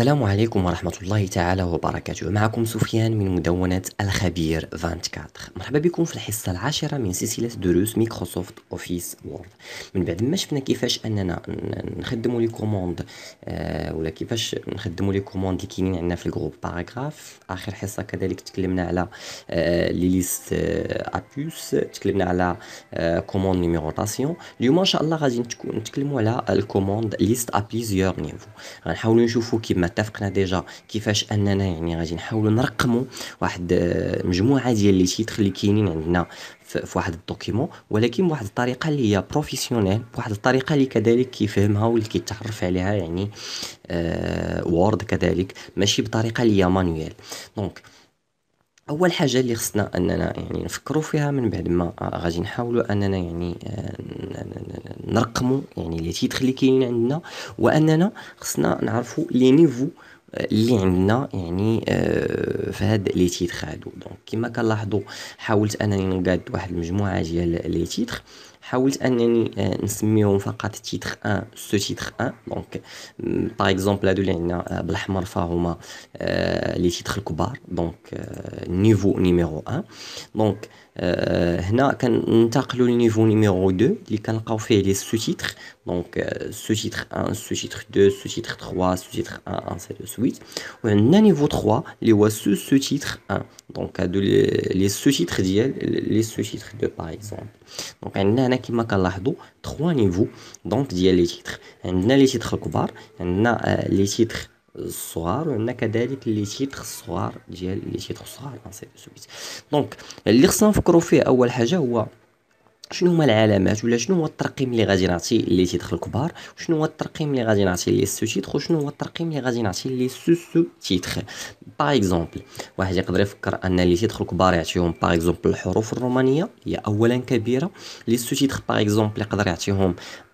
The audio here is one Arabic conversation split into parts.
السلام عليكم ورحمة الله تعالى وبركاته معكم سفيان من مدونة الخبير 24 مرحبا بكم في الحصة العاشرة من سلسلة دروس ميكروسوفت أوفيس وورد من بعد ما شفنا كيفاش أننا نخدموا لي كوموند آه، ولا كيفاش نخدموا لي كوموند اللي كاينين عندنا في الجروب باراغراف آخر حصة كذلك تكلمنا على آه، لي ليست أبيوس آه، تكلمنا على كوموند نيميغوطاسيون اليوم إن شاء الله غادي نتكلموا على الكوموند ليست أبليزيور نيفو غنحاولوا نشوفوا كيما اتفقنا ديجا كيفاش اننا يعني غادي نحاولوا نرقموا واحد آه، مجموعه ديال لي تيتر اللي كاينين عندنا في واحد الدوكيمون ولكن بواحد الطريقه اللي هي بروفيسيونيل بواحد الطريقه اللي كذلك كيفهمها واللي كيتعرف عليها يعني آه وورد كذلك ماشي بطريقه اللي هي مانويل دونك اول حاجه اللي خصنا اننا يعني نفكروا فيها من بعد ما غادي نحاولوا اننا يعني آه، نرقموا يعني لي تيتخ اللي كاينين عندنا واننا خصنا نعرفوا لي نيفو آه، اللي عندنا يعني آه، في هاد لي تيتخ هادو دونك كما كنلاحظوا حاولت انني نقاد واحد المجموعه ديال لي تيتخ Nous avons fait un titre 1, sous-titre 1. Par exemple, nous avons fait un titre qui est le titre. Donc, niveau numéro 1. Nous avons fait un titre numéro 2. Nous avons fait les sous-titres. Donc, sous-titres 1, sous-titres 2, sous-titres 3, sous-titres 1, et ainsi de suite. Et nous avons fait un sous-titres 1. Donc, les sous-titres 2, par exemple. دونك عندنا هنا كما كنلاحظوا 3 نيفو دونك ديال لي تيتر عندنا لي تيتر الكبار عندنا لي تيتر الصغار وعندنا كذلك لي تيتر الصغار ديال لي تيتر الصغار انسي دو دونك اللي خصنا نفكروا فيه اول حاجه هو شنو هما العلامات ولا شنو هو الترقيم اللي غادي نعطي اللي تيدخل كبار وشنو هو الترقيم اللي غادي نعطي لي سو تيتخ وشنو هو الترقيم اللي غادي نعطي لي سو سو تيتخ باغ اكزومبل واحد يقدر يفكر ان لي تيدخل كبار يعطيهم باغ اكزومبل الحروف الرومانيه هي اولا كبيره لي سو تيتخ باغ اكزومبل يقدر يعطيهم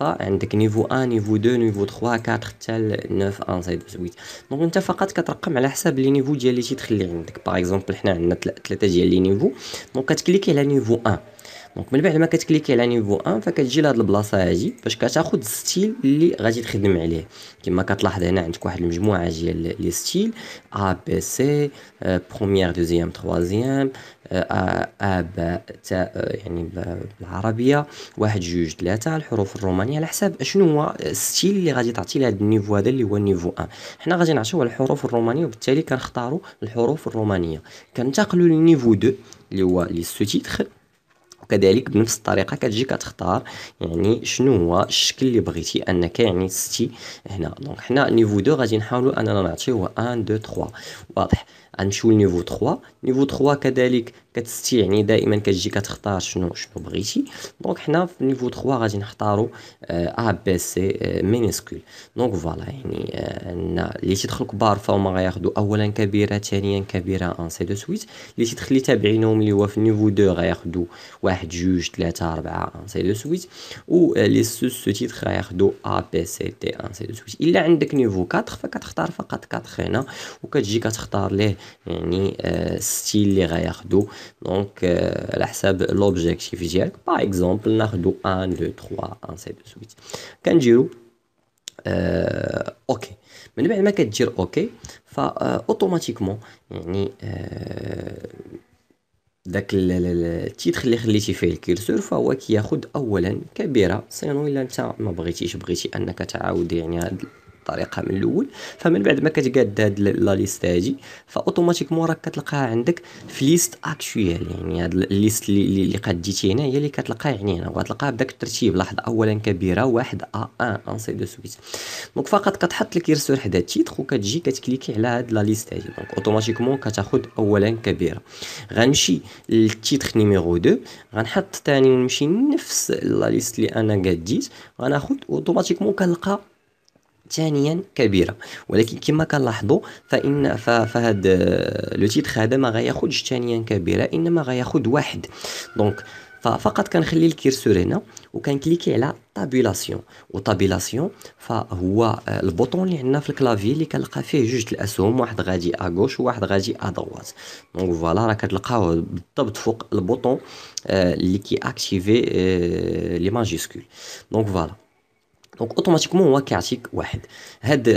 عندك نيفو ا نيفو دو نيفو 3 4 حتى ل 9 انسيد وسويت دونك انت فقط كترقم على حساب لي نيفو ديال لي تيتر عندك باغ اكزومبل حنا عندنا ثلاثه ديال لي نيفو دونك كتكليكي على نيفو 1 دونك من بعد ما كتكليكي على نيفو 1 فكتجي لهاد البلاصه هادي باش كتاخذ الستيل اللي غادي تخدم عليه كما كتلاحظ هنا عندك واحد المجموعه ديال لي ستيل ا بي سي بروميير دوزيام تروازيام ا ب ت يعني بالعربيه واحد جوج ثلاثه الحروف الرومانيه على حساب شنو هو الستيل اللي غادي تعطي لهاد النيفو هذا اللي هو النيفو 1 حنا غادي نعطيو الحروف الرومانيه وبالتالي كنختاروا الحروف الرومانيه كننتقلوا للنيفو 2 اللي هو لي سو تيتر وكذلك بنفس الطريقه كتجي كتختار يعني شنو هو الشكل اللي بغيتي انك يعني تستي هنا دونك حنا نيفو 2 غادي نحاولوا اننا نعطيوه 1 2 3 واضح غنمشيو لنيفو 3 نيفو 3 كذلك كتستيعني يعني دائما كتجي كتختار شنو شنو بغيتي دونك حنا في نيفو 3 غادي نختارو ا بي سي مينيسكول دونك فوالا يعني عندنا آه، اللي تيدخل كبار فهما غياخذوا اولا كبيره ثانيا كبيره ان سي دو سويت اللي تيدخلي تابعينهم اللي هو في نيفو 2 غياخذوا واحد جوج ثلاثه اربعه ان سي دو سويت و آه، لي سوس سو تيتر غياخذوا ا بي سي تي ان سي دو سويت الا عندك نيفو 4 فكتختار فقط 4 هنا وكتجي كتختار ليه يعني الستيل اللي غياخدو دونك على حساب لوبجيكتيف ديالك باغ اكزومبل ناخدو ان دو تخوا ان سي دو سويت كنجيرو آه، اوكي من بعد ما كدير اوكي فا اوتوماتيكمون يعني آه، داك التيتخ اللي خليتي فيه الكيرسور فهو كياخد اولا كبيره سينو الا نتا ما بغيتيش بغيتي انك تعاود يعني هاد الطريقه من الاول فمن بعد ما كتقاد هاد لا ليست هادي فاوتوماتيكمون راك كتلقاها عندك في ليست اكشويال يعني هاد ليست اللي اللي قديتي هنا هي اللي كتلقاها يعني هنا وغتلقاها بداك الترتيب لاحظ اولا كبيره واحد ا 1 ان سي دو سويت دونك فقط كتحط الكيرسور حدا تيتخ وكتجي كتكليكي على هاد لا ليست هادي دونك اوتوماتيكمون كتاخد اولا كبيره غنمشي للتيتخ نيميرو 2 غنحط ثاني نمشي نفس لا ليست اللي انا قديت غناخد اوتوماتيكمون كنلقى ثانيا كبيره ولكن كما كنلاحظوا فان فهاد آه، لو تيتر هذا ما غياخذش ثانيا كبيره انما غياخذ واحد دونك فقط كنخلي الكيرسور هنا وكنكليكي على طابيلاسيون وطابيلاسيون فهو آه، البوطون اللي عندنا في الكلافي اللي كنلقى فيه جوج الاسهم واحد غادي اغوش وواحد غادي ادروات دونك فوالا راه كتلقاوه بالضبط فوق البوطون آه، اللي اكتيفي لي ماجيسكول دونك فوالا دونك اوتوماتيكمون هو كيعطيك واحد هاد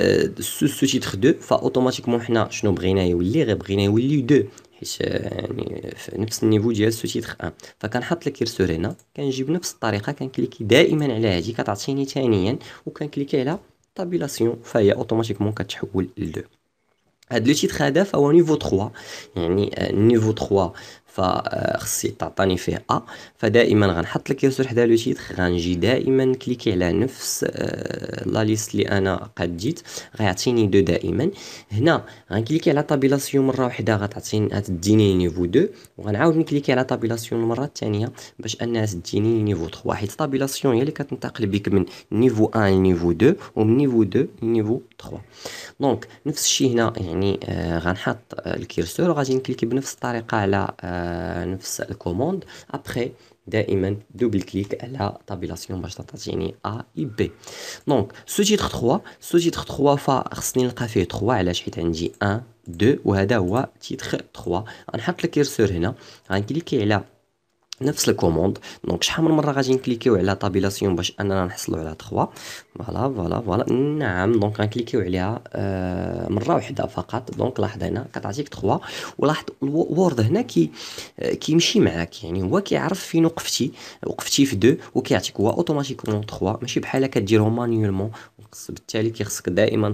سو سو تيتر فا اوتوماتيكمون حنا شنو بغينا يولي غير بغينا يولي دو حيت يعني في نفس النيفو ديال سو تيتر ان فكنحط الكيرسور هنا كنجيب نفس الطريقه كنكليكي دائما على هادي كتعطيني ثانيا وكنكليكي على طابيلاسيون فهي اوتوماتيكمون كتحول ل هاد لو تيتر هذا فهو نيفو 3 يعني نيفو 3 فخصي تعطاني فيه ا فدائما غنحط الكيرسور حدا لو تيتر غنجي دائما نكليكي على نفس آه، لا ليست اللي انا قد جيت غيعطيني دو دائما هنا غنكليكي على طابيلاسيون مره واحده غتعطيني غتديني نيفو 2 وغنعاود نكليكي على طابيلاسيون المره الثانيه باش انها تديني نيفو 3 حيت طابيلاسيون هي اللي كتنتقل بك من نيفو 1 لنيفو 2 ومن نيفو 2 لنيفو 3 دونك نفس الشيء هنا يعني آه غنحط آه، الكيرسور وغادي نكليكي بنفس الطريقه على آه 9 commande après, daimen double clic à la tabulation. à gêner Donc, sous-titre 3. Sous-titre 3, il faut que je 3 à la chute. dit 1, 2, ou là, c'est titre 3. en a le curseur, on a cliqué là. نفس الكوموند دونك شحال من مره غادي نكليكيو على طابيلاسيون باش اننا نحصلوا على 3 فوالا فوالا فوالا نعم دونك غنكليكيو عليها آه مره واحده فقط دونك لاحظ هنا كتعطيك 3 ولاحظ الوورد هنا كي آه، كيمشي معاك يعني هو كيعرف فين وقفتي وقفتي في 2 وكيعطيك هو اوتوماتيكمون 3 ماشي بحال كديرهم مانيولمون بالتالي كيخصك دائما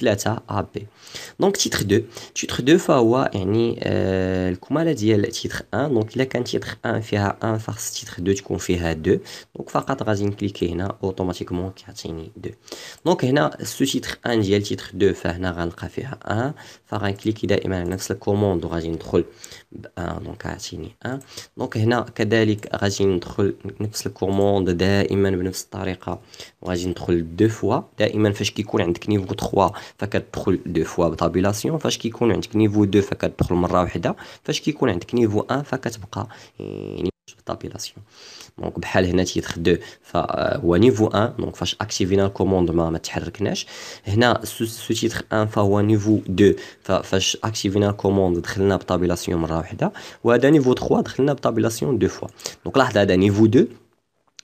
3 اب دونك تيتر 2 تيتر 2 فهو يعني آه، الكماله ديال تيتر 1 دونك الا كان تيتر 1 فيها 1 فاخص تيتر 2 تكون فيها 2 دونك فقط غادي نكليكي هنا اوتوماتيكمون كيعطيني 2 دونك هنا سو تيتر 1 ديال تيتر 2 فهنا غنلقى فيها 1 فغنكليكي دائما على نفس الكوموند وغادي ندخل ب 1 دونك عطيني 1 دونك هنا كذلك غادي ندخل نفس الكوموند دائما بنفس الطريقه وغادي ندخل دو فوا دائما فاش كيكون عندك نيفو 3 فكتدخل دو فوا بطابيلاسيون فاش كيكون عندك نيفو دو فكتدخل مره واحده فاش كيكون عندك نيفو ان فكتبقى يعني بالطابيلاسيون دونك بحال هنا تيتخ دو فهو نيفو ان دونك فاش اكتيفينا الكوموند ما ما تحركناش هنا سو تيتخ ان فهو نيفو دو فاش اكتيفينا الكوموند دخلنا بطابيلاسيون مره واحده وهذا نيفو 3 دخلنا بطابيلاسيون دو فوا دونك لاحظ هذا نيفو 2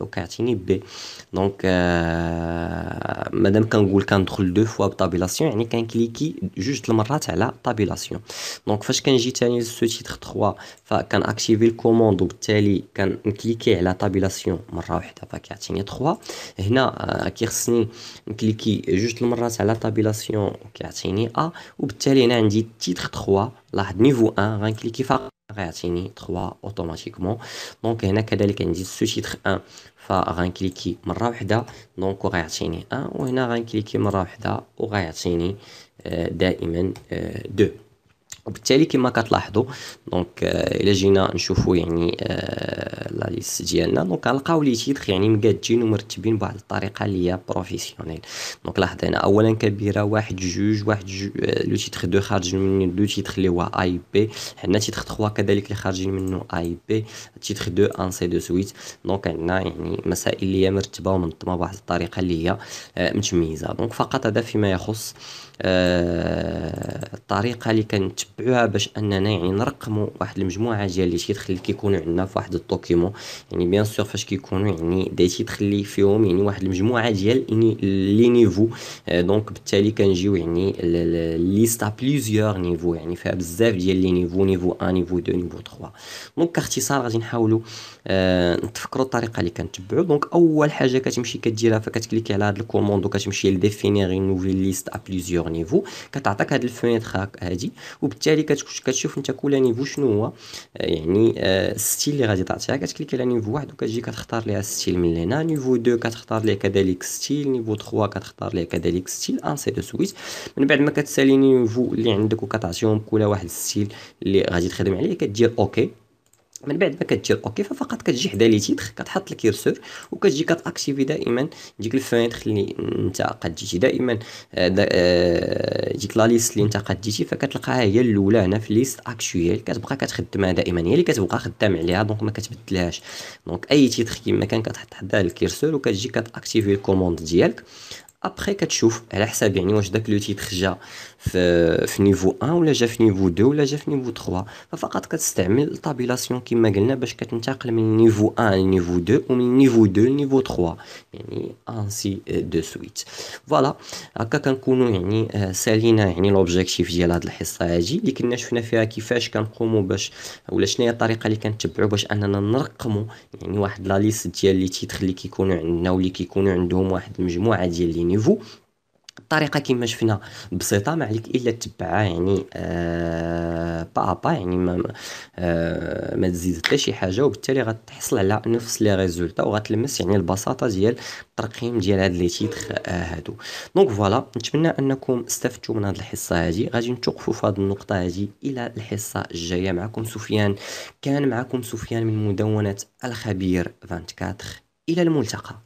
au B donc Madame quand vous deux fois tabulation signe quand juste le sur la tabulation donc ce titre 3 fa le commande oubtaler clique sur la tabulation et clique juste sur la tabulation carton A oubtaler hélas un titre 3 la niveau 1 غيعطيني 3 اوتوماتيكمون دونك هنا كذلك عندي سو تيتر 1 فغنكليكي مره واحده دونك غيعطيني 1 وهنا غنكليكي مره واحده وغيعطيني آه، دائما 2 آه، وبالتالي كما كتلاحظوا دونك آه، الا جينا نشوفوا يعني آه، لا ليست ديالنا دونك غنلقاو لي تيتخ يعني مقادين ومرتبين بواحد الطريقه اللي هي بروفيسيونيل دونك لاحظ هنا اولا كبيره واحد جوج واحد آه، لو تيتخ دو خارج من دو تيتخ اللي هو اي بي هنا تيتخ 3 كذلك اللي خارجين منه اي بي تيتخ دو ان سي دو سويت دونك عندنا يعني مسائل اللي هي مرتبه ومنظمه بواحد الطريقه اللي هي متميزه دونك فقط هذا فيما يخص الطريقه اللي كنتبع نتبعوها باش اننا يعني نرقموا واحد المجموعه ديال لي تيدخل كيكونوا عندنا في واحد الدوكيمون يعني بيان سور فاش كيكونوا يعني دي تيدخل فيهم يعني واحد المجموعه ديال يعني لي نيفو آه، دونك بالتالي كنجيو يعني ليست بليزيور نيفو يعني فيها بزاف ديال لي نيفو نيفو 1 نيفو 2 نيفو 3 دونك كاختصار غادي نحاولوا آه، نتفكروا الطريقه اللي كنتبعوا دونك اول حاجه كتمشي كديرها فكتكليكي على هاد الكوموند وكتمشي لديفينيغ اون نوفيل ليست ا بليزيور نيفو كتعطيك هاد الفينيتر هادي وبالتالي وبالتالي كتشوف انت كل نيفو شنو هو يعني الستيل اللي غادي تعطيها كتكليك على نيفو واحد وكتجي كتختار ليها الستيل من هنا نيفو دو كتختار ليها كذلك ستيل نيفو تخوا كتختار ليها كذلك ستيل انسي دو سويت من بعد ما كتسالي نيفو اللي عندك وكتعطيهم كل واحد الستيل اللي غادي تخدم عليه كدير اوكي من بعد ما كتجي اوكي فقط كتجي حدا لي تيتخ كتحط الكيرسور وكتجي كتاكتيفي دائما ديك الفينتر آه، آه، اللي انت قديتي دائما ديك لا ليست اللي انت قديتي فكتلقاها هي الاولى هنا في ليست اكشويل كتبقى كتخدمها دائما هي اللي كتبقى خدام عليها دونك ما كتبدلهاش دونك اي تيتخ كيما كان كتحط حدا الكيرسور وكتجي كتاكتيفي الكوموند ديالك ابخي كتشوف على حساب يعني واش داك لو تيتخ جا في, في نيفو 1 ولا جا في نيفو 2 ولا جا في نيفو 3 ففقط كتستعمل الطابيلاسيون كما قلنا باش كتنتقل من نيفو 1 لنيفو 2 ومن نيفو 2 لنيفو 3 يعني انسي دو سويت فوالا هكا كنكونوا يعني سالينا يعني لوبجيكتيف ديال هذه الحصه هذه اللي كنا شفنا فيها كيفاش كنقوموا باش ولا شنو هي الطريقه اللي كنتبعوا باش اننا نرقموا يعني واحد لا ليست ديال لي تيتر اللي كيكونوا عندنا واللي كيكونوا عندهم واحد المجموعه ديال لي نيفو الطريقه كما شفنا بسيطه ما عليك الا تتبعها يعني آه با يعني ما آه ما تزيد حتى شي حاجه وبالتالي غتحصل على نفس لي ريزولطا وغتلمس يعني البساطه ديال الترقيم ديال هاد لي تيتخ آه، هادو دونك فوالا نتمنى انكم استفدتوا من هاد الحصه هادي غادي نتوقفوا في هاد النقطه هادي الى الحصه الجايه معكم سفيان كان معكم سفيان من مدونه الخبير 24 الى الملتقى